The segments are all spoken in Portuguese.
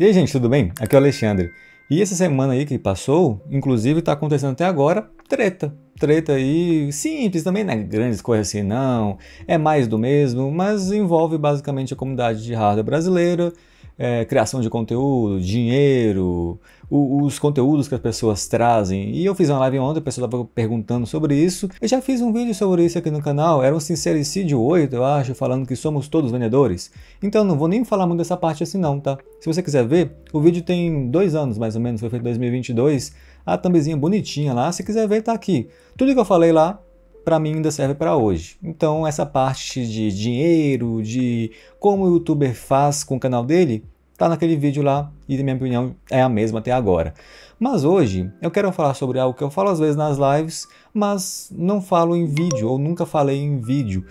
E aí, gente, tudo bem? Aqui é o Alexandre. E essa semana aí que passou, inclusive está acontecendo até agora treta. Treta aí simples, também não é grandes coisas assim, não. É mais do mesmo, mas envolve basicamente a comunidade de hardware brasileira é, criação de conteúdo, dinheiro, o, os conteúdos que as pessoas trazem. E eu fiz uma live ontem, a pessoa estava perguntando sobre isso. Eu já fiz um vídeo sobre isso aqui no canal, era um Sincericídio 8, eu acho, falando que somos todos vendedores. Então não vou nem falar muito dessa parte assim não, tá? Se você quiser ver, o vídeo tem dois anos mais ou menos, foi feito em 2022, a thumbzinha bonitinha lá, se quiser ver tá aqui. Tudo que eu falei lá para mim ainda serve para hoje. Então, essa parte de dinheiro, de como o youtuber faz com o canal dele, tá naquele vídeo lá e, na minha opinião, é a mesma até agora. Mas hoje eu quero falar sobre algo que eu falo às vezes nas lives, mas não falo em vídeo ou nunca falei em vídeo,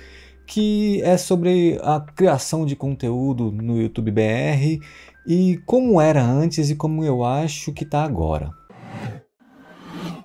que é sobre a criação de conteúdo no YouTube BR e como era antes e como eu acho que tá agora.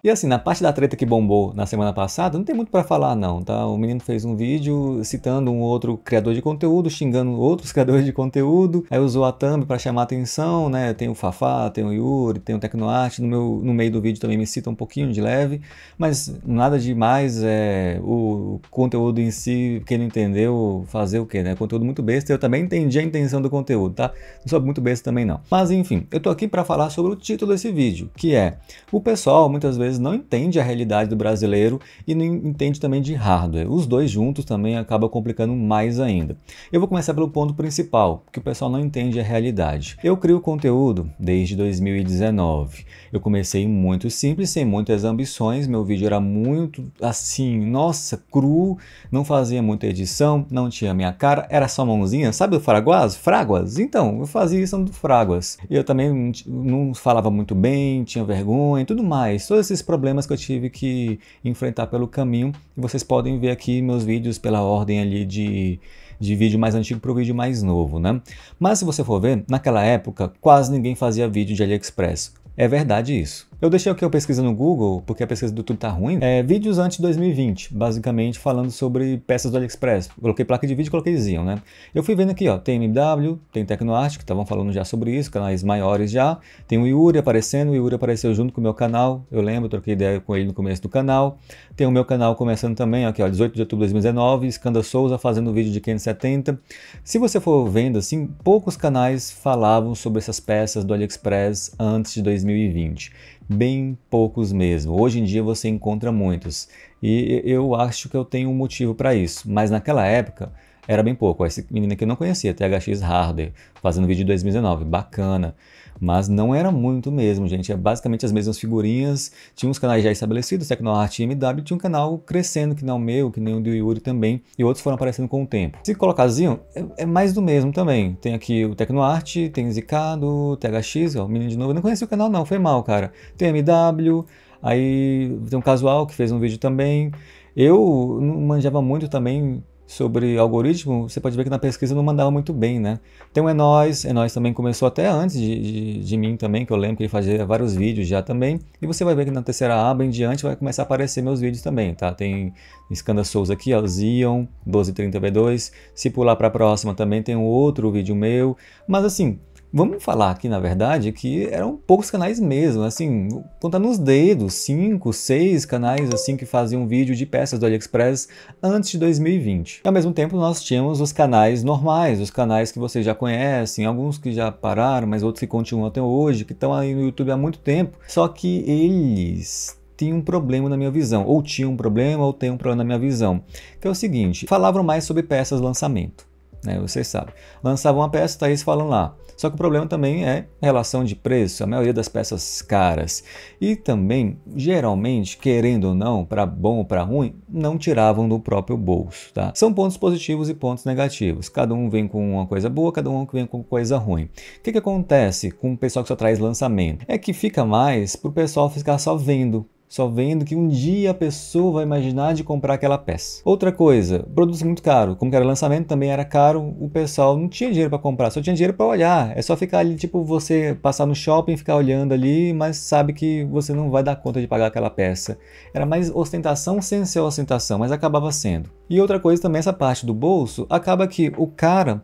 E assim, na parte da treta que bombou na semana passada, não tem muito para falar não, tá? O menino fez um vídeo citando um outro criador de conteúdo, xingando outros criadores de conteúdo, aí usou a thumb para chamar atenção, né? Tem o Fafá, tem o Yuri, tem o Tecnoarte, no, meu, no meio do vídeo também me cita um pouquinho de leve, mas nada demais, é, o conteúdo em si, quem não entendeu, fazer o quê, né? Conteúdo muito besta, eu também entendi a intenção do conteúdo, tá? Não sou muito besta também não. Mas enfim, eu tô aqui para falar sobre o título desse vídeo, que é, o pessoal muitas vezes vezes não entende a realidade do brasileiro e não entende também de hardware. Os dois juntos também acaba complicando mais ainda. Eu vou começar pelo ponto principal, que o pessoal não entende a realidade. Eu crio conteúdo desde 2019. Eu comecei muito simples, sem muitas ambições, meu vídeo era muito assim, nossa, cru, não fazia muita edição, não tinha minha cara, era só mãozinha, sabe o Fraguas? Fraguas? Então, eu fazia isso do Fraguas. Eu também não falava muito bem, tinha vergonha e tudo mais. Todos esses esses problemas que eu tive que enfrentar pelo caminho. E vocês podem ver aqui meus vídeos pela ordem ali de, de vídeo mais antigo para o vídeo mais novo, né? Mas se você for ver, naquela época quase ninguém fazia vídeo de AliExpress. É verdade isso. Eu deixei aqui a pesquisa no Google, porque a pesquisa do YouTube tá ruim. É, vídeos antes de 2020, basicamente falando sobre peças do AliExpress. Coloquei placa de vídeo e coloquei Xeon, né? Eu fui vendo aqui, ó, tem MW, tem Tecnoarte, que estavam falando já sobre isso, canais maiores já. Tem o Yuri aparecendo, o Yuri apareceu junto com o meu canal, eu lembro, troquei ideia com ele no começo do canal. Tem o meu canal começando também, aqui ó, 18 de outubro de 2019, Scanda Souza fazendo vídeo de 570. Se você for vendo assim, poucos canais falavam sobre essas peças do AliExpress antes de 2020 bem poucos mesmo. Hoje em dia você encontra muitos e eu acho que eu tenho um motivo para isso, mas naquela época era bem pouco. Esse menina aqui eu não conhecia, THX Harder, fazendo vídeo de 2019, bacana. Mas não era muito mesmo, gente. É basicamente as mesmas figurinhas. Tinha uns canais já estabelecidos, TecnoArt e MW, tinha um canal crescendo, que não é o meu, que nem o do Yuri também, e outros foram aparecendo com o tempo. Se colocar assim, é, é mais do mesmo também. Tem aqui o TecnoArt, tem Zicado, THX, ó, o menino de novo. Eu não conhecia o canal não, foi mal, cara. Tem MW, aí tem um casual que fez um vídeo também. Eu não manjava muito também sobre algoritmo, você pode ver que na pesquisa não mandava muito bem, né? Tem o então, Enóis, Enóis também começou até antes de, de, de, mim também, que eu lembro que ele fazia vários vídeos já também. E você vai ver que na terceira aba em diante vai começar a aparecer meus vídeos também, tá? Tem Scanda Souza aqui, ó, Zion, 1230B2. Se pular para a próxima também tem um outro vídeo meu. Mas assim, Vamos falar aqui, na verdade, que eram poucos canais mesmo, assim, contar nos dedos, 5, 6 canais assim que faziam vídeo de peças do AliExpress antes de 2020. E, ao mesmo tempo, nós tínhamos os canais normais, os canais que vocês já conhecem, alguns que já pararam, mas outros que continuam até hoje, que estão aí no YouTube há muito tempo, só que eles tinha um problema na minha visão, ou tinha um problema, ou tem um problema na minha visão, que é o seguinte, falavam mais sobre peças lançamento né? Vocês sabem. Lançava uma peça, Thaís tá falando lá. Só que o problema também é relação de preço, a maioria das peças caras. E também, geralmente, querendo ou não, para bom ou para ruim, não tiravam do próprio bolso, tá? São pontos positivos e pontos negativos. Cada um vem com uma coisa boa, cada um vem com coisa ruim. O que, que acontece com o pessoal que só traz lançamento? É que fica mais pro pessoal ficar só vendo, só vendo que um dia a pessoa vai imaginar de comprar aquela peça. Outra coisa, produto muito caro, como que era lançamento também era caro, o pessoal não tinha dinheiro para comprar, só tinha dinheiro para olhar. É só ficar ali, tipo, você passar no shopping, ficar olhando ali, mas sabe que você não vai dar conta de pagar aquela peça. Era mais ostentação sem ser ostentação, mas acabava sendo. E outra coisa também, essa parte do bolso, acaba que o cara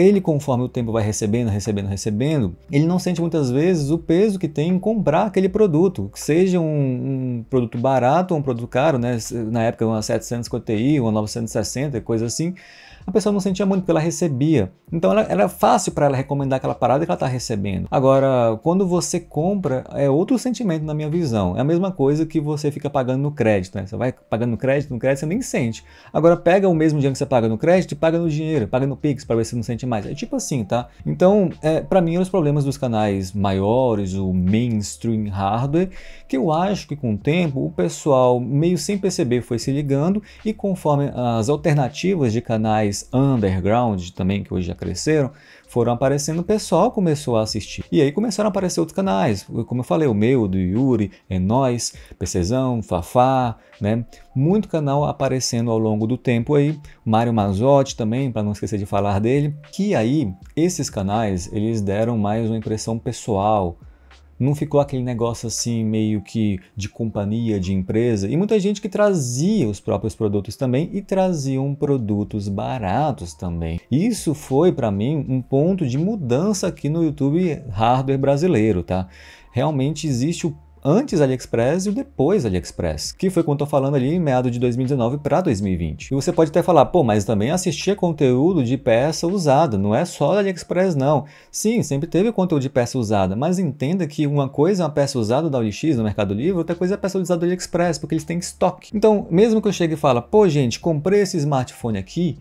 ele, conforme o tempo vai recebendo, recebendo, recebendo, ele não sente muitas vezes o peso que tem em comprar aquele produto, que seja um, um produto barato ou um produto caro, né? na época uma 750 Ti, uma 960, coisa assim, a pessoa não sentia muito, porque ela recebia. Então ela, era fácil para ela recomendar aquela parada que ela está recebendo. Agora, quando você compra, é outro sentimento na minha visão. É a mesma coisa que você fica pagando no crédito. Né? Você vai pagando no crédito, no crédito, você nem sente. Agora, pega o mesmo dinheiro que você paga no crédito e paga no dinheiro, paga no Pix, para ver se não sente mais. É tipo assim, tá? Então, é, para mim, é um os problemas dos canais maiores, o mainstream hardware, que eu acho que com o tempo o pessoal meio sem perceber foi se ligando e conforme as alternativas de canais mais underground também, que hoje já cresceram, foram aparecendo, o pessoal começou a assistir. E aí começaram a aparecer outros canais, como eu falei, o meu, do Yuri, é nós, PCzão, Fafá, né? Muito canal aparecendo ao longo do tempo aí, Mário Mazotti também, para não esquecer de falar dele, que aí esses canais, eles deram mais uma impressão pessoal, não ficou aquele negócio assim meio que de companhia, de empresa, e muita gente que trazia os próprios produtos também e traziam produtos baratos também. Isso foi para mim um ponto de mudança aqui no YouTube hardware brasileiro, tá? Realmente existe o antes AliExpress e o depois AliExpress, que foi quando eu tô falando ali em meado de 2019 para 2020. E você pode até falar, pô, mas também assistia conteúdo de peça usada, não é só da AliExpress não. Sim, sempre teve conteúdo de peça usada, mas entenda que uma coisa é uma peça usada da OLX no Mercado Livre, outra coisa é a peça usada do AliExpress, porque eles têm estoque. Então, mesmo que eu chegue e fala, pô gente, comprei esse smartphone aqui,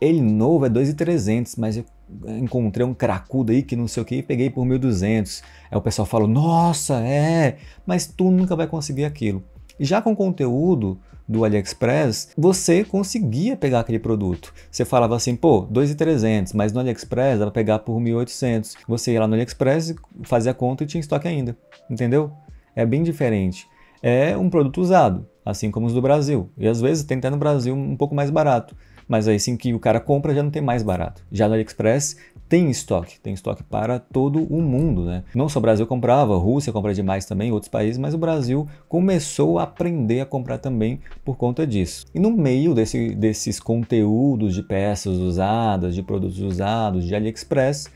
ele novo é 2.300, mas eu encontrei um cracudo aí que não sei o que e peguei por 1.200. Aí o pessoal fala, nossa, é, mas tu nunca vai conseguir aquilo. Já com conteúdo do AliExpress, você conseguia pegar aquele produto. Você falava assim, pô, 2.300, mas no AliExpress dava pegar por 1.800. Você ia lá no AliExpress, fazia a conta e tinha estoque ainda, entendeu? É bem diferente. É um produto usado, assim como os do Brasil. E às vezes tem até no Brasil um pouco mais barato. Mas aí sim que o cara compra já não tem mais barato. Já no AliExpress tem estoque, tem estoque para todo o mundo, né? Não só o Brasil comprava, a Rússia compra demais também, outros países, mas o Brasil começou a aprender a comprar também por conta disso. E no meio desse, desses conteúdos de peças usadas, de produtos usados, de AliExpress,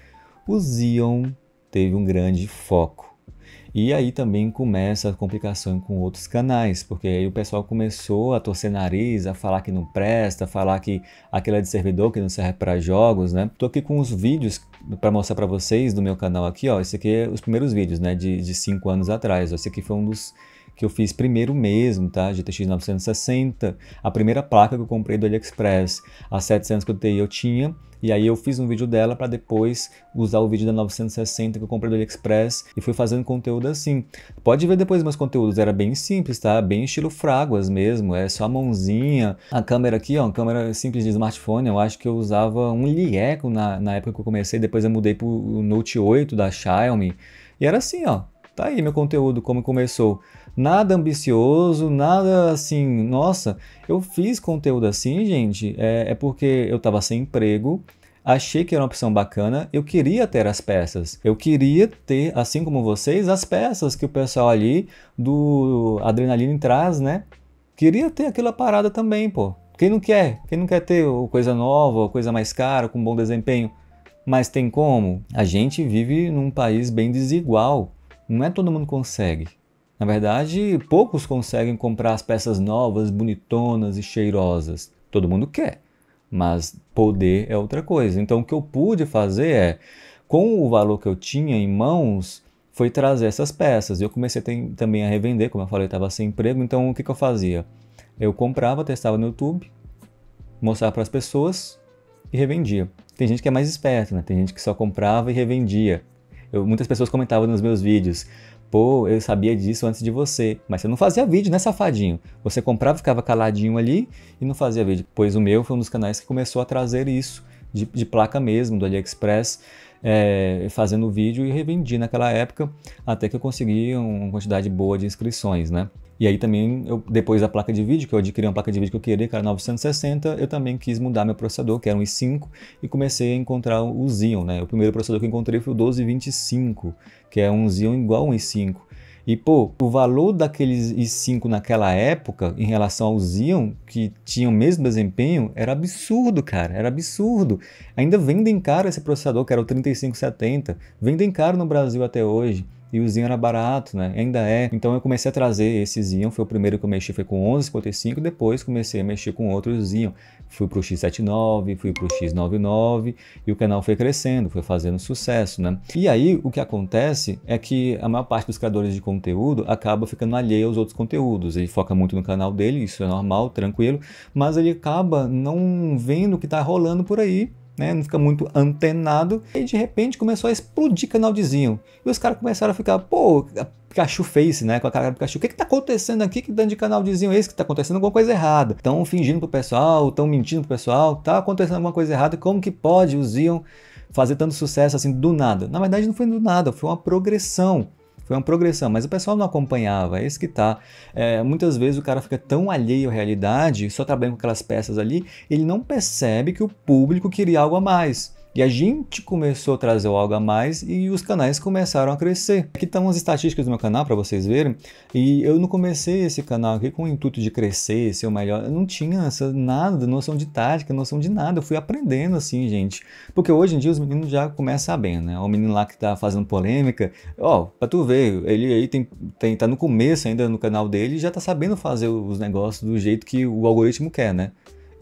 o Zion teve um grande foco. E aí também começa a complicação com outros canais, porque aí o pessoal começou a torcer nariz, a falar que não presta, a falar que aquilo é de servidor, que não serve para jogos, né? Tô aqui com os vídeos para mostrar para vocês do meu canal aqui, ó. Esse aqui é os primeiros vídeos, né, de, 5 cinco anos atrás. Esse aqui foi um dos que eu fiz primeiro mesmo, tá? GTX 960, a primeira placa que eu comprei do AliExpress, a 700 que eu, eu tinha, e aí eu fiz um vídeo dela para depois usar o vídeo da 960 que eu comprei do AliExpress e fui fazendo conteúdo assim. Pode ver depois meus conteúdos, era bem simples, tá? Bem estilo fráguas mesmo, é só a mãozinha. A câmera aqui, ó, câmera simples de smartphone, eu acho que eu usava um Lieco na, na época que eu comecei, depois eu mudei pro Note 8 da Xiaomi. E era assim, ó, Tá aí meu conteúdo, como começou. Nada ambicioso, nada assim, nossa, eu fiz conteúdo assim, gente, é, é porque eu estava sem emprego, achei que era uma opção bacana, eu queria ter as peças. Eu queria ter, assim como vocês, as peças que o pessoal ali do Adrenaline traz, né? Queria ter aquela parada também, pô. Quem não quer? Quem não quer ter coisa nova, coisa mais cara, com bom desempenho? Mas tem como? A gente vive num país bem desigual. Não é todo mundo consegue. Na verdade, poucos conseguem comprar as peças novas, bonitonas e cheirosas. Todo mundo quer, mas poder é outra coisa. Então, o que eu pude fazer é, com o valor que eu tinha em mãos, foi trazer essas peças. Eu comecei tem, também a revender, como eu falei, estava sem emprego. Então, o que, que eu fazia? Eu comprava, testava no YouTube, mostrava para as pessoas e revendia. Tem gente que é mais esperta, né? Tem gente que só comprava e revendia. Eu, muitas pessoas comentavam nos meus vídeos, pô, eu sabia disso antes de você. Mas você não fazia vídeo, né, safadinho? Você comprava, ficava caladinho ali e não fazia vídeo. Pois o meu foi um dos canais que começou a trazer isso, de, de placa mesmo, do AliExpress, é, fazendo vídeo e revendi naquela época, até que eu consegui uma quantidade boa de inscrições, né? E aí também, eu, depois da placa de vídeo, que eu adquiri uma placa de vídeo que eu queria, que era 960, eu também quis mudar meu processador, que era um i5, e comecei a encontrar o Xeon, né? O primeiro processador que eu encontrei foi o 1225, que é um Xeon igual a um i5. E pô, o valor daqueles i5 naquela época, em relação ao Xeon, que tinha o mesmo desempenho, era absurdo, cara, era absurdo. Ainda vendem caro esse processador, que era o 3570, vendem caro no Brasil até hoje. E o zinho era barato, né? Ainda é. Então eu comecei a trazer esse Zinho, Foi o primeiro que eu mexi, foi com 11,55. Depois comecei a mexer com outros Zinho. Fui pro X79, fui pro X99. E o canal foi crescendo, foi fazendo sucesso, né? E aí o que acontece é que a maior parte dos criadores de conteúdo acaba ficando alheio aos outros conteúdos. Ele foca muito no canal dele, isso é normal, tranquilo. Mas ele acaba não vendo o que tá rolando por aí né? Não fica muito antenado. E de repente começou a explodir canalzinho. E os caras começaram a ficar, pô, Pikachu Face, né? Com a cara do Pikachu. O que que tá acontecendo aqui? Que dano de canalzinho é esse? Que tá acontecendo alguma coisa errada. Estão fingindo pro pessoal, estão mentindo pro pessoal, tá acontecendo alguma coisa errada. Como que pode o Zion fazer tanto sucesso assim do nada? Na verdade, não foi do nada, foi uma progressão. Foi é uma progressão, mas o pessoal não acompanhava, é esse que tá. É, muitas vezes o cara fica tão alheio à realidade, só trabalhando com aquelas peças ali, ele não percebe que o público queria algo a mais. E a gente começou a trazer o algo a mais e os canais começaram a crescer. Aqui estão as estatísticas do meu canal para vocês verem. E eu não comecei esse canal aqui com o intuito de crescer, ser o melhor. Eu não tinha essa, nada, noção de tática, noção de nada. Eu fui aprendendo assim, gente. Porque hoje em dia os meninos já começam sabendo, né? O menino lá que tá fazendo polêmica, ó, para tu ver, ele aí tem, tem, tá no começo ainda no canal dele e já tá sabendo fazer os negócios do jeito que o algoritmo quer, né?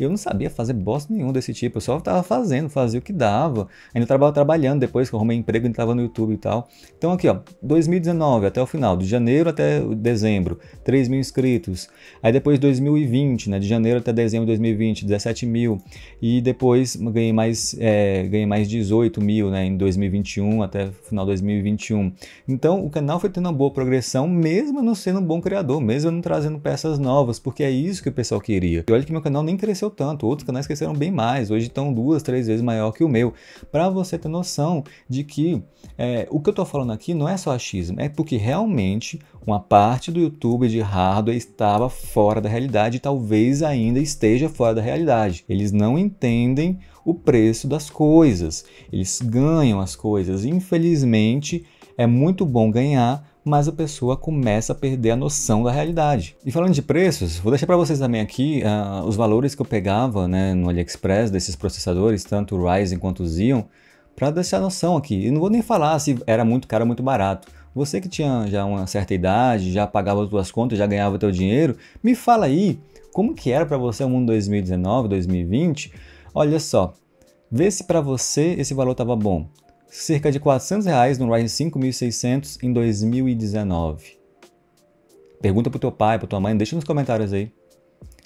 eu não sabia fazer bosta nenhum desse tipo, eu só tava fazendo, fazia o que dava. Ainda tava trabalhando depois que eu arrumei emprego, ainda tava no YouTube e tal. Então aqui, ó, 2019 até o final, de janeiro até dezembro, 3 mil inscritos. Aí depois 2020, né, de janeiro até dezembro de 2020, 17 mil. E depois ganhei mais, é, ganhei mais 18 mil, né, em 2021 até final de 2021. Então o canal foi tendo uma boa progressão, mesmo não sendo um bom criador, mesmo não trazendo peças novas, porque é isso que o pessoal queria. E olha que meu canal nem cresceu cresceu tanto, outros canais cresceram bem mais, hoje estão duas, três vezes maior que o meu. Para você ter noção de que é, o que eu estou falando aqui não é só achismo, é porque realmente uma parte do YouTube de hardware estava fora da realidade e talvez ainda esteja fora da realidade. Eles não entendem o preço das coisas, eles ganham as coisas. Infelizmente, é muito bom ganhar, mas a pessoa começa a perder a noção da realidade. E falando de preços, vou deixar para vocês também aqui uh, os valores que eu pegava né, no AliExpress desses processadores, tanto o Ryzen quanto o Xeon, para deixar a noção aqui. E não vou nem falar se era muito caro ou muito barato. Você que tinha já uma certa idade, já pagava as suas contas, já ganhava teu dinheiro, me fala aí como que era para você o mundo 2019, 2020. Olha só, vê se para você esse valor estava bom cerca de 400 reais no Ryzen 5600 em 2019. Pergunta pro teu pai, pro tua mãe, deixa nos comentários aí.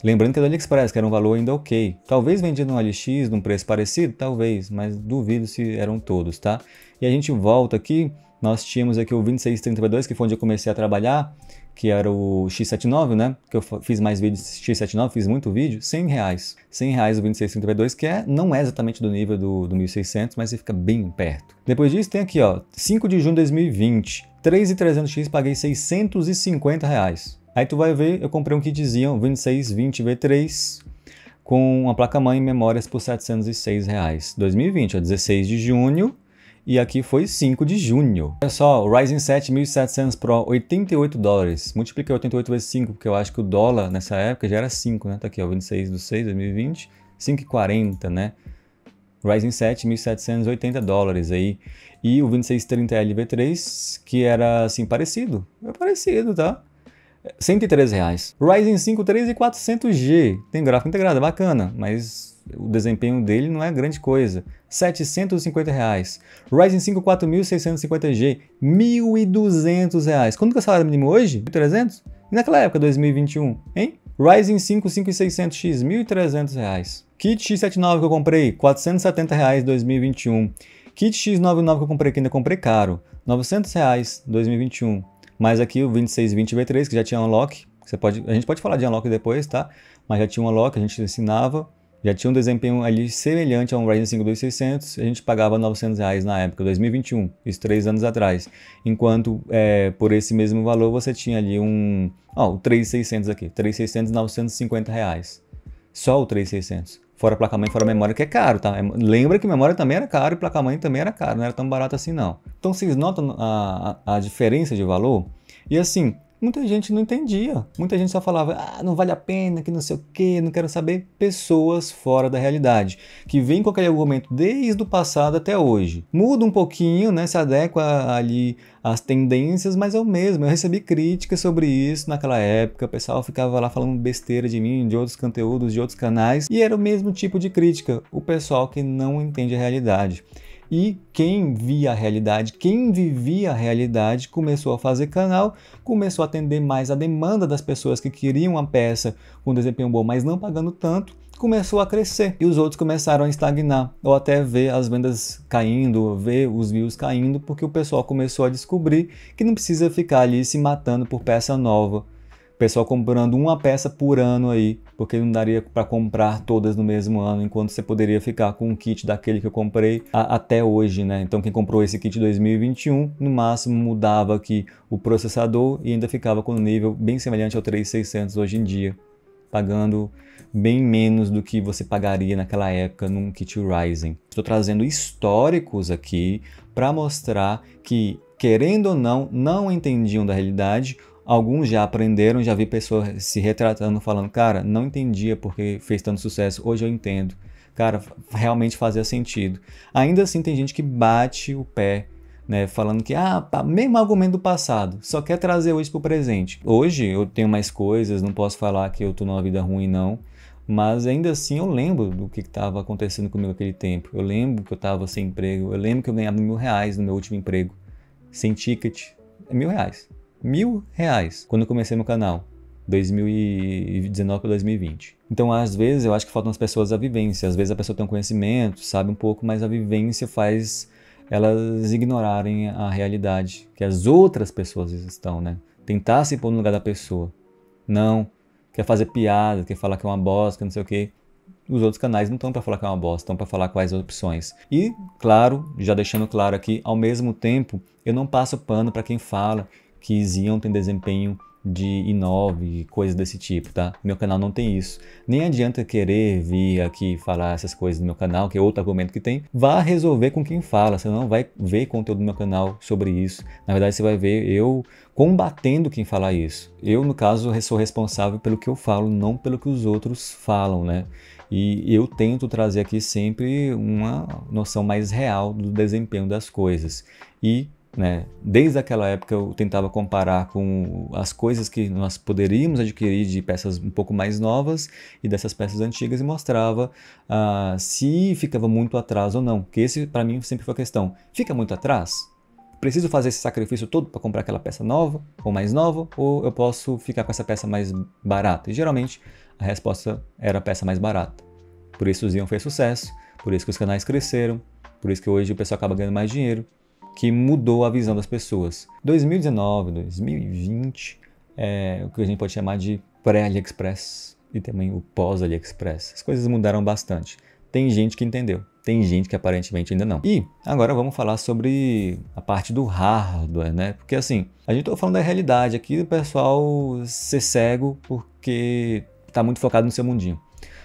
Lembrando que é do AliExpress, que era um valor ainda ok. Talvez vendido no OLX, num preço parecido, talvez, mas duvido se eram todos, tá? E a gente volta aqui nós tínhamos aqui o 2632, que foi onde eu comecei a trabalhar, que era o X79, né? Que eu fiz mais vídeos X79, fiz muito vídeo, 100 reais. 100 reais o 2632, que é, não é exatamente do nível do, do 1600, mas ele fica bem perto. Depois disso tem aqui, ó, 5 de junho de 2020, 3.300x paguei 650 reais. Aí tu vai ver, eu comprei um kitzinho 2620V3 com uma placa-mãe e memórias por 706 reais. 2020, ó, 16 de junho, e aqui foi 5 de junho. Olha só, o Ryzen 7 1700 Pro, 88 dólares. Multipliquei 88 vezes 5, porque eu acho que o dólar nessa época já era 5, né? Tá aqui, ó, 26 do 6 2020, 5,40, né? Ryzen 7 1780 dólares aí. E o 2630 v 3 que era assim, parecido. É parecido, tá? 103 é, reais. Ryzen 5 3400G, tem gráfico integrado, é bacana, mas o desempenho dele não é grande coisa. R$ 750. Reais. Ryzen 5 4650G, R$ 1.200. Reais. Quanto que é o salário mínimo hoje? 1.300? E naquela época, 2021, hein? Ryzen 5 5600X, R$ 1.300. Kit X79 que eu comprei, R$ 470 reais 2021. Kit X99 que eu comprei, que ainda comprei caro, R$ 900 reais 2021. Mas aqui o 2620 V3, que já tinha unlock, você pode, a gente pode falar de unlock depois, tá? Mas já tinha um unlock, a gente ensinava já tinha um desempenho ali semelhante a um Ryzen 5 2600, a gente pagava 900 reais na época, 2021, isso três anos atrás. Enquanto é, por esse mesmo valor você tinha ali um, ó, o 3600 aqui, 3600, 950 reais. Só o 3600. Fora placa-mãe, fora memória, que é caro, tá? É, lembra que memória também era caro e placa-mãe também era caro, não era tão barato assim não. Então vocês notam a, a diferença de valor? E assim, muita gente não entendia. Muita gente só falava, ah, não vale a pena, que não sei o não quero saber. Pessoas fora da realidade, que vêm com aquele argumento desde o passado até hoje. Muda um pouquinho, né, se adequa ali às tendências, mas é o mesmo. Eu recebi críticas sobre isso naquela época, o pessoal ficava lá falando besteira de mim, de outros conteúdos, de outros canais, e era o mesmo tipo de crítica, o pessoal que não entende a realidade. E quem via a realidade, quem vivia a realidade, começou a fazer canal, começou a atender mais a demanda das pessoas que queriam uma peça com desempenho bom, mas não pagando tanto, começou a crescer e os outros começaram a estagnar ou até ver as vendas caindo, ver os views caindo, porque o pessoal começou a descobrir que não precisa ficar ali se matando por peça nova o pessoal comprando uma peça por ano aí, porque não daria para comprar todas no mesmo ano, enquanto você poderia ficar com um kit daquele que eu comprei a, até hoje, né? Então quem comprou esse kit 2021, no máximo mudava aqui o processador e ainda ficava com um nível bem semelhante ao 3600 hoje em dia, pagando bem menos do que você pagaria naquela época num kit Ryzen. Estou trazendo históricos aqui para mostrar que, querendo ou não, não entendiam da realidade Alguns já aprenderam, já vi pessoas se retratando, falando, cara, não entendia porque fez tanto sucesso, hoje eu entendo. Cara, realmente fazia sentido. Ainda assim, tem gente que bate o pé né, falando que, ah, pá, mesmo argumento do passado, só quer trazer hoje para o presente. Hoje eu tenho mais coisas, não posso falar que eu estou numa vida ruim, não. Mas ainda assim eu lembro do que estava acontecendo comigo naquele tempo. Eu lembro que eu estava sem emprego. Eu lembro que eu ganhava mil reais no meu último emprego. Sem ticket, é mil reais mil reais quando comecei meu canal. 2019 para 2020. Então, às vezes, eu acho que faltam as pessoas a vivência. Às vezes a pessoa tem um conhecimento, sabe um pouco, mas a vivência faz elas ignorarem a realidade que as outras pessoas estão, né? Tentar se pôr no lugar da pessoa. Não, quer fazer piada, quer falar que é uma bosta, não sei o quê. Os outros canais não estão para falar que é uma bosta, estão para falar quais opções. E, claro, já deixando claro aqui, ao mesmo tempo, eu não passo pano para quem fala que Xeon tem desempenho de i9 coisas desse tipo, tá? Meu canal não tem isso. Nem adianta querer vir aqui falar essas coisas no meu canal, que é outro argumento que tem. Vá resolver com quem fala, você não vai ver conteúdo no meu canal sobre isso. Na verdade, você vai ver eu combatendo quem fala isso. Eu, no caso, sou responsável pelo que eu falo, não pelo que os outros falam, né? E eu tento trazer aqui sempre uma noção mais real do desempenho das coisas. E né? Desde aquela época eu tentava comparar com as coisas que nós poderíamos adquirir de peças um pouco mais novas e dessas peças antigas e mostrava ah, se ficava muito atrás ou não. Que esse para mim sempre foi a questão. Fica muito atrás? Preciso fazer esse sacrifício todo para comprar aquela peça nova ou mais nova ou eu posso ficar com essa peça mais barata? E geralmente a resposta era a peça mais barata. Por isso o Zion fez sucesso, por isso que os canais cresceram, por isso que hoje o pessoal acaba ganhando mais dinheiro que mudou a visão das pessoas. 2019, 2020, é o que a gente pode chamar de pré-AliExpress e também o pós-AliExpress. As coisas mudaram bastante. Tem gente que entendeu, tem gente que aparentemente ainda não. E agora vamos falar sobre a parte do hardware, né? Porque assim, a gente está falando da realidade aqui do pessoal ser cego porque está muito focado no seu mundinho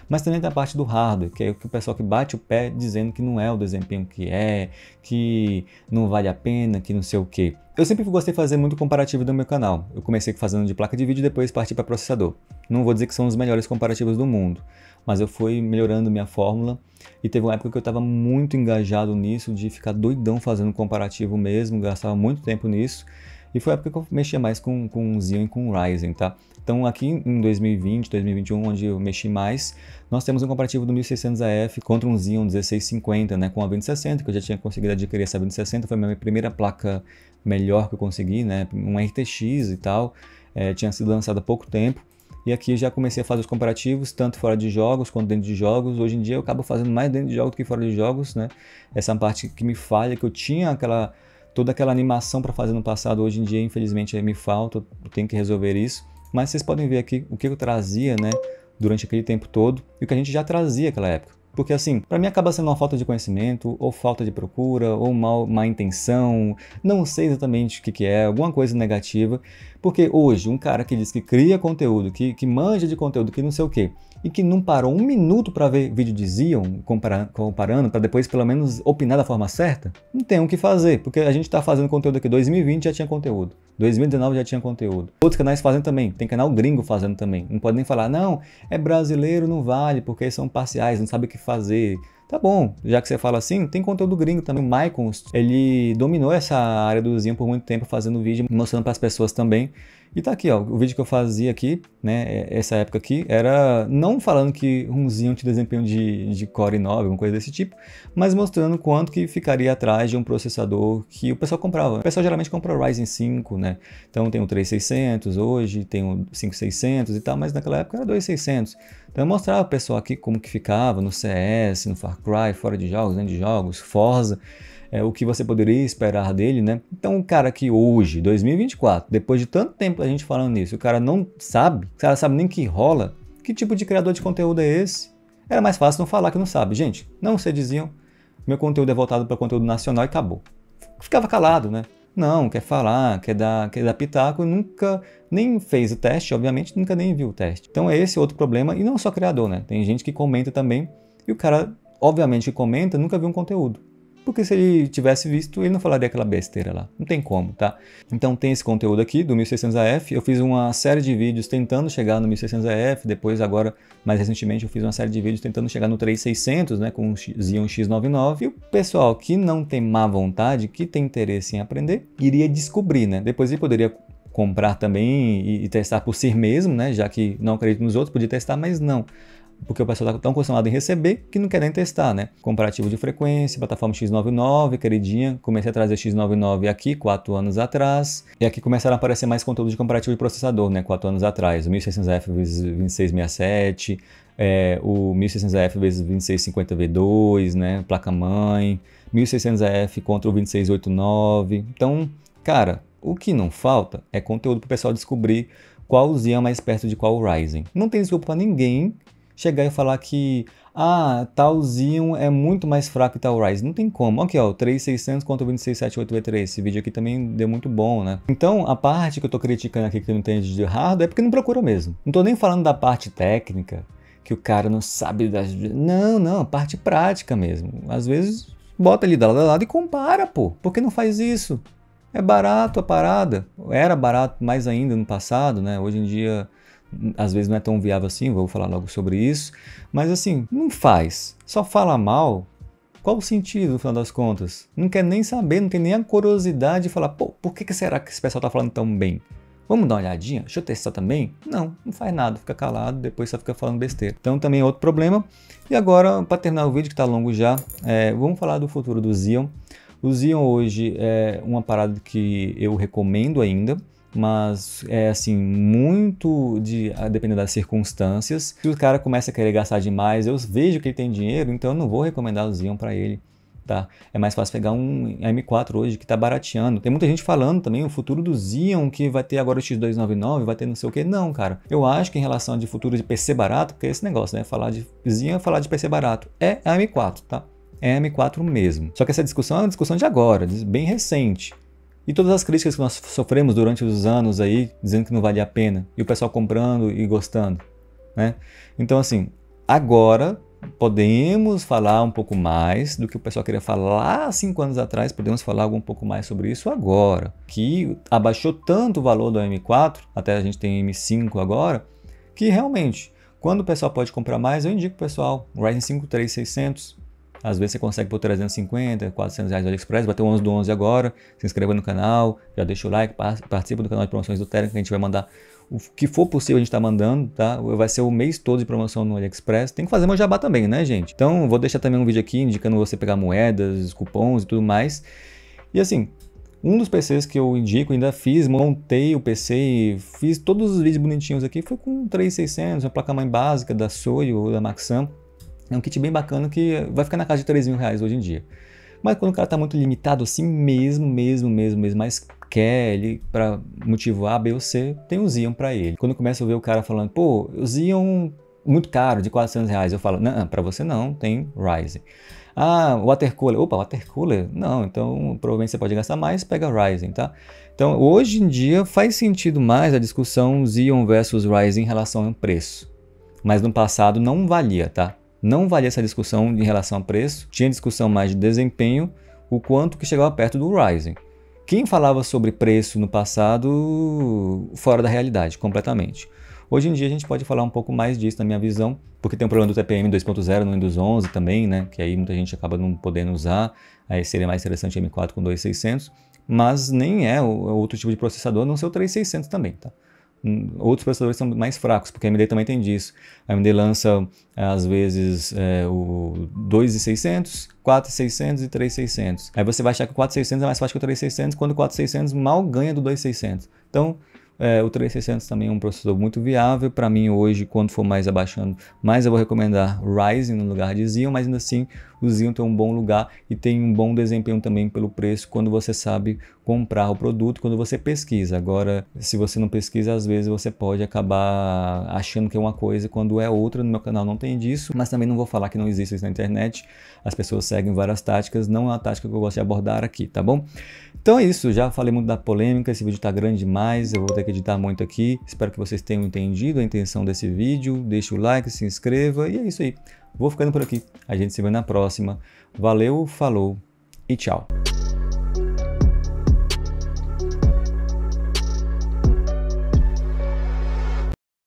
mas também tem a parte do hardware, que é o pessoal que bate o pé dizendo que não é o desempenho que é, que não vale a pena, que não sei o que. Eu sempre gostei de fazer muito comparativo do meu canal. Eu comecei fazendo de placa de vídeo e depois parti para processador. Não vou dizer que são os melhores comparativos do mundo, mas eu fui melhorando minha fórmula e teve uma época que eu estava muito engajado nisso, de ficar doidão fazendo comparativo mesmo, gastava muito tempo nisso. E foi a época que eu mexia mais com, com Xeon e com o Ryzen, tá? Então aqui em 2020, 2021, onde eu mexi mais, nós temos um comparativo do 1600AF contra um Xeon 1650, né? Com a 2060, que eu já tinha conseguido adquirir essa 2060, foi a minha primeira placa melhor que eu consegui, né? Um RTX e tal, é, tinha sido lançado há pouco tempo. E aqui já comecei a fazer os comparativos, tanto fora de jogos quanto dentro de jogos. Hoje em dia eu acabo fazendo mais dentro de jogos do que fora de jogos, né? Essa é parte que me falha, que eu tinha aquela toda aquela animação para fazer no passado, hoje em dia, infelizmente, me falta, eu tenho que resolver isso. Mas vocês podem ver aqui o que eu trazia, né, durante aquele tempo todo e o que a gente já trazia naquela época. Porque assim, para mim acaba sendo uma falta de conhecimento, ou falta de procura, ou mal, má intenção, não sei exatamente o que, que é, alguma coisa negativa, porque hoje, um cara que diz que cria conteúdo, que, que manja de conteúdo, que não sei o quê, e que não parou um minuto para ver vídeo de Zion comparando, para depois pelo menos opinar da forma certa, não tem o que fazer, porque a gente está fazendo conteúdo aqui. 2020 já tinha conteúdo, 2019 já tinha conteúdo. Outros canais fazendo também, tem canal gringo fazendo também. Não pode nem falar, não, é brasileiro, não vale, porque são parciais, não sabe o que fazer. Tá bom, já que você fala assim, tem conteúdo gringo também. O Michael ele dominou essa área do Zinho por muito tempo, fazendo vídeo, mostrando para as pessoas também e tá aqui, ó, o vídeo que eu fazia aqui, né, é, essa época aqui, era não falando que rumzinho tinha desempenho de, de Core 9, alguma coisa desse tipo, mas mostrando quanto que ficaria atrás de um processador que o pessoal comprava. O pessoal geralmente compra o Ryzen 5, né, então tem o 3600 hoje, tem o 5600 e tal, mas naquela época era 2600. Então eu mostrava o pessoal aqui como que ficava no CS, no Far Cry, fora de jogos, dentro de jogos, Forza, é, o que você poderia esperar dele, né? Então, o cara que hoje, 2024, depois de tanto tempo a gente falando nisso, o cara não sabe, o cara sabe nem que rola, que tipo de criador de conteúdo é esse? Era mais fácil não falar que não sabe. Gente, não se diziam, meu conteúdo é voltado para conteúdo nacional e acabou. Ficava calado, né? Não, quer falar, quer dar, quer dar pitaco, nunca nem fez o teste, obviamente, nunca nem viu o teste. Então é esse outro problema, e não só criador, né? Tem gente que comenta também, e o cara, obviamente, que comenta, nunca viu um conteúdo. Porque se ele tivesse visto, ele não falaria aquela besteira lá. Não tem como, tá? Então tem esse conteúdo aqui do 1600AF. Eu fiz uma série de vídeos tentando chegar no 1600AF. Depois, agora, mais recentemente, eu fiz uma série de vídeos tentando chegar no 3600, né? Com o Xeon X99. E o pessoal que não tem má vontade, que tem interesse em aprender, iria descobrir, né? Depois ele poderia comprar também e, e testar por si mesmo, né? Já que não acredito nos outros, podia testar, mas não porque o pessoal está tão acostumado em receber que não quer nem testar, né? Comparativo de frequência, plataforma X99, queridinha. Comecei a trazer X99 aqui, 4 anos atrás. E aqui começaram a aparecer mais conteúdo de comparativo de processador, né? 4 anos atrás. O 1600F vezes 2667, é, o 1600F vezes 2650V2, né? Placa-mãe. 1600F contra o 2689. Então, cara, o que não falta é conteúdo para o pessoal descobrir qual é mais perto de qual Ryzen. Não tem desculpa para ninguém chegar e falar que ah, tal Xeon é muito mais fraco que tal Ryzen. Não tem como. Aqui, ó, 3600 contra 2678V3, Esse vídeo aqui também deu muito bom, né? Então, a parte que eu tô criticando aqui que não tem de hardware é porque não procura mesmo. Não tô nem falando da parte técnica, que o cara não sabe das... Não, não, parte prática mesmo. Às vezes, bota ali do lado a lado e compara, pô. Por que não faz isso? É barato a parada. Era barato mais ainda no passado, né? Hoje em dia às vezes não é tão viável assim, vou falar logo sobre isso. Mas assim, não faz. Só fala mal. Qual o sentido, no final das contas? Não quer nem saber, não tem nem a curiosidade de falar, pô, por que, que será que esse pessoal tá falando tão bem? Vamos dar uma olhadinha? Deixa eu testar também? Não, não faz nada, fica calado, depois só fica falando besteira. Então também é outro problema. E agora, para terminar o vídeo que está longo já, é, vamos falar do futuro do Zion. O Zion hoje é uma parada que eu recomendo ainda mas é assim, muito de dependendo das circunstâncias. Se o cara começa a querer gastar demais, eu vejo que ele tem dinheiro, então eu não vou recomendar o Xeon para ele. Tá? É mais fácil pegar um M4 hoje que está barateando. Tem muita gente falando também o futuro do Xeon, que vai ter agora o X299, vai ter não sei o que. Não, cara. Eu acho que em relação de futuro de PC barato, porque é esse negócio, né? Falar de Xeon é falar de PC barato. É a M4, tá? É a M4 mesmo. Só que essa discussão é uma discussão de agora, bem recente. E todas as críticas que nós sofremos durante os anos aí, dizendo que não valia a pena, e o pessoal comprando e gostando, né? Então, assim, agora podemos falar um pouco mais do que o pessoal queria falar há cinco anos atrás, podemos falar um pouco mais sobre isso agora, que abaixou tanto o valor do M4, até a gente tem M5 agora, que realmente, quando o pessoal pode comprar mais, eu indico o pessoal, Ryzen 5 3600, às vezes você consegue por 350, 400 reais do AliExpress, bateu 11 do 11 agora, se inscreva no canal, já deixa o like, participa do canal de promoções do Telegram, que a gente vai mandar o que for possível a gente está mandando, tá? Vai ser o mês todo de promoção no AliExpress. Tem que fazer meu jabá também, né, gente? Então, vou deixar também um vídeo aqui indicando você pegar moedas, cupons e tudo mais. E assim, um dos PCs que eu indico, ainda fiz, montei o PC e fiz todos os vídeos bonitinhos aqui, foi com 3600, uma placa-mãe básica da Soyo ou da Maxam. É um kit bem bacana que vai ficar na casa de 3 mil reais hoje em dia. Mas quando o cara está muito limitado assim mesmo, mesmo, mesmo, mesmo, mas quer ele para motivo A, B ou C, tem o um para ele. Quando começa a ver o cara falando, pô, o Zion muito caro, de 400 reais, eu falo, não, para você não, tem Ryzen. Ah, watercooler, opa, watercooler, não, então provavelmente você pode gastar mais, pega Ryzen, tá? Então hoje em dia faz sentido mais a discussão Zion versus Ryzen em relação ao preço. Mas no passado não valia, tá? Não valia essa discussão em relação a preço, tinha discussão mais de desempenho, o quanto que chegava perto do Ryzen. Quem falava sobre preço no passado, fora da realidade, completamente. Hoje em dia a gente pode falar um pouco mais disso, na minha visão, porque tem o um problema do TPM 2.0 no Windows 11 também, né? Que aí muita gente acaba não podendo usar, aí seria mais interessante M4 com 2600, mas nem é, é outro tipo de processador, não ser o 3600 também, tá? outros processadores são mais fracos, porque a AMD também tem disso. A AMD lança, é, às vezes, é, o 2600, 4600 e 3600. Aí você vai achar que o 4600 é mais fácil que o 3600, quando o 4600 mal ganha do 2600. Então, é, o 3600 também é um processador muito viável. Para mim, hoje, quando for mais abaixando, mais eu vou recomendar Ryzen no lugar de Xeon, mas ainda assim, o Zinto é um bom lugar e tem um bom desempenho também pelo preço quando você sabe comprar o produto, quando você pesquisa. Agora, se você não pesquisa, às vezes você pode acabar achando que é uma coisa quando é outra. No meu canal não tem disso, mas também não vou falar que não existe isso na internet. As pessoas seguem várias táticas, não é uma tática que eu gosto de abordar aqui, tá bom? Então é isso, já falei muito da polêmica, esse vídeo está grande demais, eu vou ter que editar muito aqui. Espero que vocês tenham entendido a intenção desse vídeo. Deixe o like, se inscreva e é isso aí. Vou ficando por aqui. A gente se vê na próxima. Valeu, falou e tchau.